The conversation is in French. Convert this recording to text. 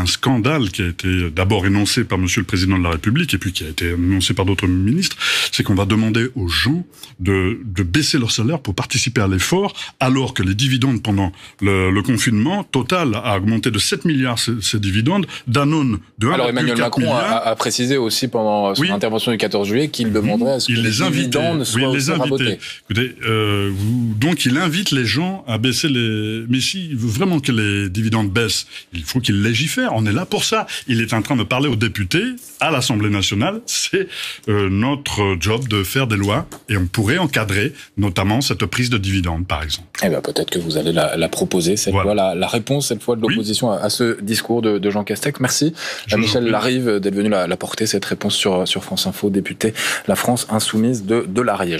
un scandale qui a été d'abord énoncé par Monsieur le Président de la République et puis qui a été énoncé par d'autres ministres, c'est qu'on va demander aux gens de, de baisser leur salaire pour participer à l'effort, alors que les dividendes pendant le, confinement, Total a augmenté de 7 milliards ces dividendes, Danone de Alors Emmanuel Macron a, précisé aussi pendant son intervention du 14 juillet qu'il demanderait à ce que les, dividendes soient oui, les Écoutez, euh, donc il invite les gens à baisser les... Mais si veut vraiment que les dividendes baissent, il faut qu'il légifère on est là pour ça. Il est en train de parler aux députés à l'Assemblée nationale. C'est euh, notre job de faire des lois et on pourrait encadrer notamment cette prise de dividendes, par exemple. Eh bien, peut-être que vous allez la, proposer cette fois, la, réponse cette fois de l'opposition à, ce discours de, Jean Castex. Merci, Jean Michel Larive, d'être venu la, porter cette réponse sur, sur France Info, député La France Insoumise de, de l'Ariège.